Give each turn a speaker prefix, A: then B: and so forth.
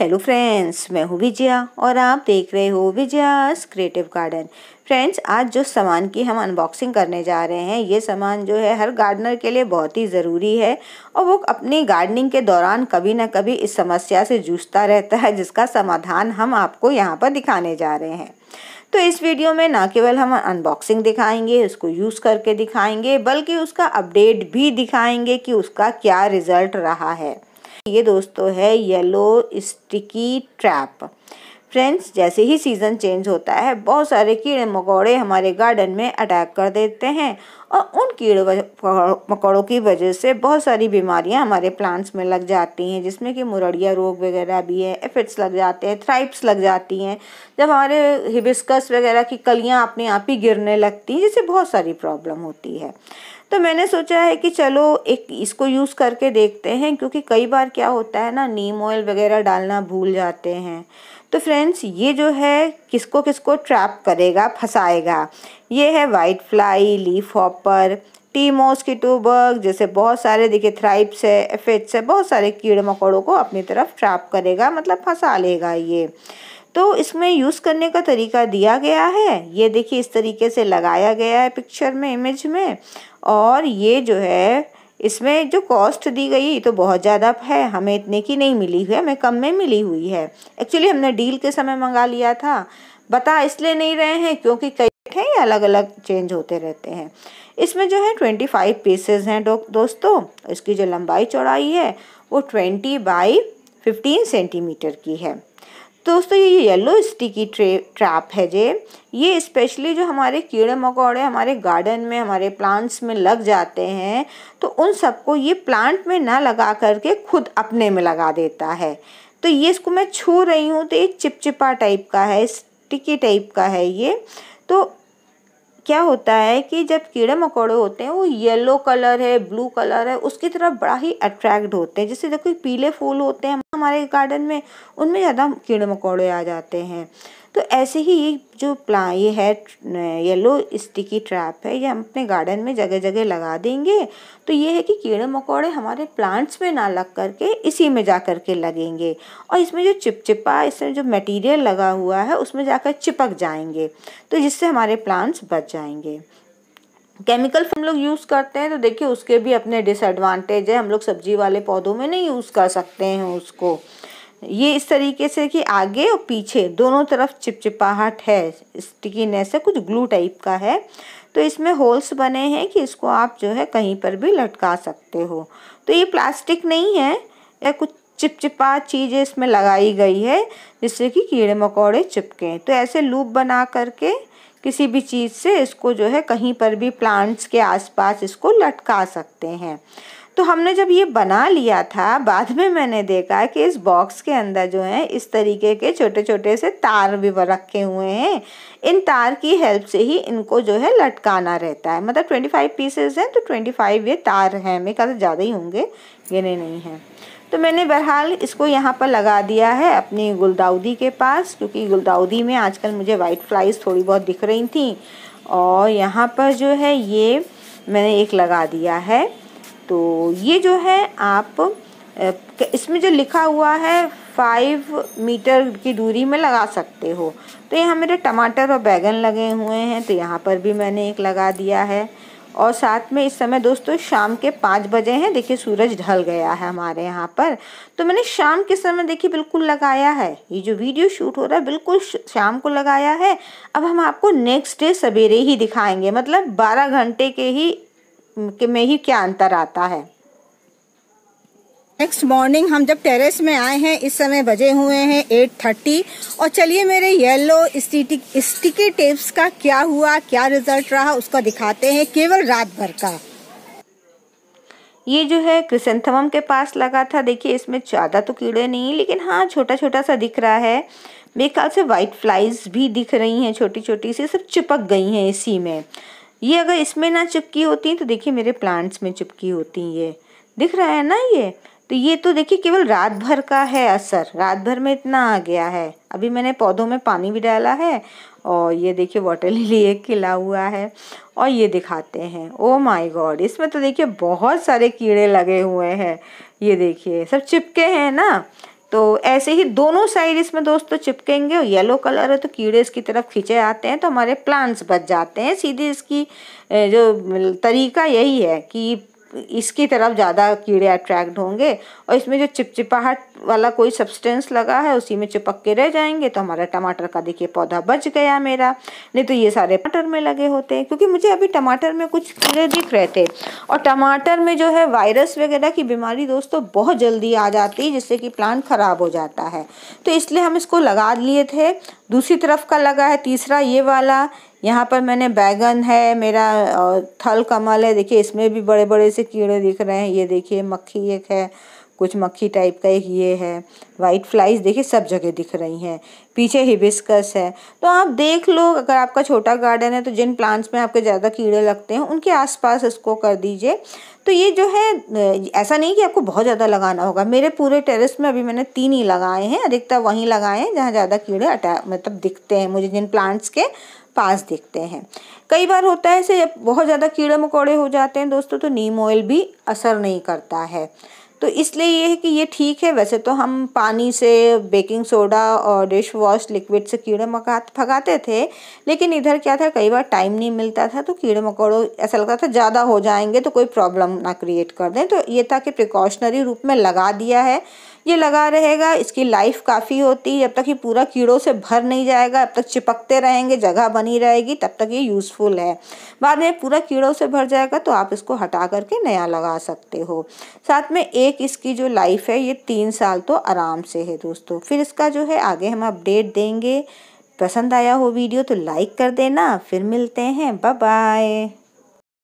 A: hello friends मैं हूँ विजया और आप देख रहे हो विजयास क्रिएटिव गार्डन फ्रेंड्स आज जो सामान की हम अनबॉक्सिंग करने जा रहे हैं ये सामान जो है हर गार्डनर के लिए बहुत ही ज़रूरी है और वो अपनी गार्डनिंग के दौरान कभी ना कभी इस समस्या से जूझता रहता है जिसका समाधान हम आपको यहाँ पर दिखाने जा रहे हैं तो इस वीडियो में ना केवल हम अनबॉक्सिंग दिखाएंगे उसको यूज़ करके दिखाएंगे बल्कि उसका अपडेट भी दिखाएंगे कि उसका क्या रिज़ल्ट रहा है ये दोस्तों है येलो स्टिकी ट्रैप फ्रेंड्स जैसे ही सीज़न चेंज होता है बहुत सारे कीड़े मकोड़े हमारे गार्डन में अटैक कर देते हैं और उन कीड़े मकोड़ों की वजह से बहुत सारी बीमारियां हमारे प्लांट्स में लग जाती हैं जिसमें कि मुरड़िया रोग वगैरह भी है एफिड्स लग जाते हैं थ्राइप्स लग जाती हैं जब हमारे हिबिस्कस वगैरह की कलियाँ अपने आप ही गिरने लगती हैं जिससे बहुत सारी प्रॉब्लम होती है तो मैंने सोचा है कि चलो एक इसको यूज़ करके देखते हैं क्योंकि कई बार क्या होता है ना नीम ऑयल वगैरह डालना भूल जाते हैं तो फ्रेंड्स ये जो है किसको किसको ट्रैप करेगा फंसाएगा ये है वाइट फ्लाई लीफ हॉपर टी की बर्ग जैसे बहुत सारे देखिए थ्राइप्स है एफेट्स है बहुत सारे कीड़े मकोड़ों को अपनी तरफ ट्रैप करेगा मतलब फंसा लेगा ये तो इसमें यूज़ करने का तरीका दिया गया है ये देखिए इस तरीके से लगाया गया है पिक्चर में इमेज में और ये जो है इसमें जो कॉस्ट दी गई तो बहुत ज़्यादा है हमें इतने की नहीं मिली हुई है हमें कम में मिली हुई है एक्चुअली हमने डील के समय मंगा लिया था बता इसलिए नहीं रहे हैं क्योंकि कई हैं ये अलग अलग चेंज होते रहते हैं इसमें जो है ट्वेंटी फाइव पीसेज हैं दो, दोस्तों इसकी जो लंबाई चौड़ाई है वो ट्वेंटी बाई फिफ्टीन सेंटीमीटर की है दोस्तों ये येलो स्टिकी ट्रे ट्रैप है जे ये स्पेशली जो हमारे कीड़े मकोड़े हमारे गार्डन में हमारे प्लांट्स में लग जाते हैं तो उन सबको ये प्लांट में ना लगा करके खुद अपने में लगा देता है तो ये इसको मैं छू रही हूँ तो ये चिपचिपा टाइप का है स्टिकी टाइप का है ये तो क्या होता है कि जब कीड़े मकोड़े होते हैं वो येलो कलर है ब्लू कलर है उसकी तरफ बड़ा ही अट्रैक्ट होते हैं जैसे देखो पीले फूल होते हैं हमारे गार्डन में उनमें ज़्यादा कीड़े मकोड़े आ जाते हैं तो ऐसे ही ये जो प्ला ये है येलो स्टिकी ट्रैप है ये हम अपने गार्डन में जगह जगह लगा देंगे तो ये है कि कीड़े मकोड़े हमारे प्लांट्स में ना लग करके इसी में जा कर के लगेंगे और इसमें जो चिपचिपा इसमें जो मटेरियल लगा हुआ है उसमें जाकर चिपक जाएंगे तो जिससे हमारे प्लांट्स बच जाएंगे केमिकल हम लोग यूज़ करते हैं तो देखिए उसके भी अपने डिसएडवांटेज है हम लोग सब्जी वाले पौधों में नहीं यूज़ कर सकते हैं उसको ये इस तरीके से कि आगे और पीछे दोनों तरफ चिपचिपाहट है स्टिकीनेस है कुछ ग्लू टाइप का है तो इसमें होल्स बने हैं कि इसको आप जो है कहीं पर भी लटका सकते हो तो ये प्लास्टिक नहीं है या कुछ चिपचिपा चीज़ें इसमें लगाई गई है जिससे कि कीड़े मकोड़े चिपकें तो ऐसे लूप बना करके किसी भी चीज़ से इसको जो है कहीं पर भी प्लांट्स के आसपास इसको लटका सकते हैं तो हमने जब ये बना लिया था बाद में मैंने देखा कि इस बॉक्स के अंदर जो है इस तरीके के छोटे छोटे से तार भी रखे हुए हैं इन तार की हेल्प से ही इनको जो है लटकाना रहता है मतलब ट्वेंटी फाइव पीसेज हैं तो ट्वेंटी फाइव ये तार हैं मेरे ख्याल ज़्यादा ही होंगे गिने नहीं हैं तो मैंने बहरहाल इसको यहाँ पर लगा दिया है अपनी गुलदाउदी के पास क्योंकि गुलदाउदी में आजकल मुझे वाइट फ्लाइज थोड़ी बहुत दिख रही थी और यहाँ पर जो है ये मैंने एक लगा दिया है तो ये जो है आप इसमें जो लिखा हुआ है फाइव मीटर की दूरी में लगा सकते हो तो यहाँ मेरे टमाटर और बैगन लगे हुए हैं तो यहाँ पर भी मैंने एक लगा दिया है और साथ में इस समय दोस्तों शाम के पाँच बजे हैं देखिए सूरज ढल गया है हमारे यहाँ पर तो मैंने शाम के समय देखिए बिल्कुल लगाया है ये जो वीडियो शूट हो रहा है बिल्कुल शाम को लगाया है अब हम आपको नेक्स्ट डे सवेरे ही दिखाएंगे मतलब बारह घंटे के ही के में ही क्या अंतर आता है नेक्स्ट मॉर्निंग हम जब टेरेस में आए हैं इस समय बजे हुए हैं 8:30 और चलिए मेरे येलो स्टिकी स्टिकी टेप्स का क्या हुआ क्या रिजल्ट रहा उसका दिखाते हैं केवल रात भर का ये जो है क्रिसेंथम के पास लगा था देखिए इसमें ज़्यादा तो कीड़े नहीं लेकिन हाँ छोटा छोटा सा दिख रहा है मेरे ख्याल से वाइट फ्लाइज भी दिख रही हैं छोटी छोटी सी सब चिपक गई हैं इसी में ये अगर इसमें ना चिपकी होती तो देखिए मेरे प्लांट्स में चिपकी होती ये दिख रहा है ना ये तो ये तो देखिए केवल रात भर का है असर रात भर में इतना आ गया है अभी मैंने पौधों में पानी भी डाला है और ये देखिए वाटर लिली एक खिला हुआ है और ये दिखाते हैं ओ माय गॉड इसमें तो देखिए बहुत सारे कीड़े लगे हुए हैं ये देखिए सब चिपके हैं ना तो ऐसे ही दोनों साइड इसमें दोस्तों तो चिपकेंगे और येलो कलर है तो कीड़े इसकी तरफ खींचे आते हैं तो हमारे प्लांट्स बच जाते हैं सीधे इसकी जो तरीका यही है कि इसकी तरफ ज़्यादा कीड़े अट्रैक्ट होंगे और इसमें जो चिपचिपाहट वाला कोई सब्सटेंस लगा है उसी में चिपक के रह जाएंगे तो हमारा टमाटर का देखिए पौधा बच गया मेरा नहीं तो ये सारे टमाटर में लगे होते हैं क्योंकि मुझे अभी टमाटर में कुछ कीड़े दिख रहे थे और टमाटर में जो है वायरस वगैरह की बीमारी दोस्तों बहुत जल्दी आ जाती है जिससे कि प्लांट ख़राब हो जाता है तो इसलिए हम इसको लगा लिए थे दूसरी तरफ का लगा है तीसरा ये वाला यहाँ पर मैंने बैगन है मेरा थल कमल है देखिए इसमें भी बड़े बड़े से कीड़े दिख रहे हैं ये देखिए मक्खी एक है कुछ मक्खी टाइप का एक ये है वाइट फ्लाइज देखिए सब जगह दिख रही हैं पीछे हिबिस्कस है तो आप देख लो अगर आपका छोटा गार्डन है तो जिन प्लांट्स में आपके ज़्यादा कीड़े लगते हैं उनके आसपास इसको कर दीजिए तो ये जो है ऐसा नहीं कि आपको बहुत ज़्यादा लगाना होगा मेरे पूरे टेरेस में अभी मैंने तीन ही लगाए हैं अधिकतर वहीं लगाए हैं जहाँ ज़्यादा कीड़े अटैक मतलब दिखते हैं मुझे जिन प्लांट्स के पास देखते हैं कई बार होता है ऐसे जब बहुत ज़्यादा कीड़े मकोड़े हो जाते हैं दोस्तों तो नीम ऑयल भी असर नहीं करता है तो इसलिए ये है कि ये ठीक है वैसे तो हम पानी से बेकिंग सोडा और डिश वॉश लिक्विड से कीड़े मका भगाते थे लेकिन इधर क्या था कई बार टाइम नहीं मिलता था तो कीड़े मकोड़ों ऐसा लगता था ज़्यादा हो जाएंगे तो कोई प्रॉब्लम ना क्रिएट कर दें तो ये था कि प्रिकॉशनरी रूप में लगा दिया है ये लगा रहेगा इसकी लाइफ काफ़ी होती है जब तक ये पूरा कीड़ों से भर नहीं जाएगा अब तक चिपकते रहेंगे जगह बनी रहेगी तब तक ये यूज़फुल है बाद में पूरा कीड़ों से भर जाएगा तो आप इसको हटा करके नया लगा सकते हो साथ में एक इसकी जो लाइफ है ये तीन साल तो आराम से है दोस्तों फिर इसका जो है आगे हम अपडेट देंगे पसंद आया हो वीडियो तो लाइक कर देना फिर मिलते हैं बाय बाय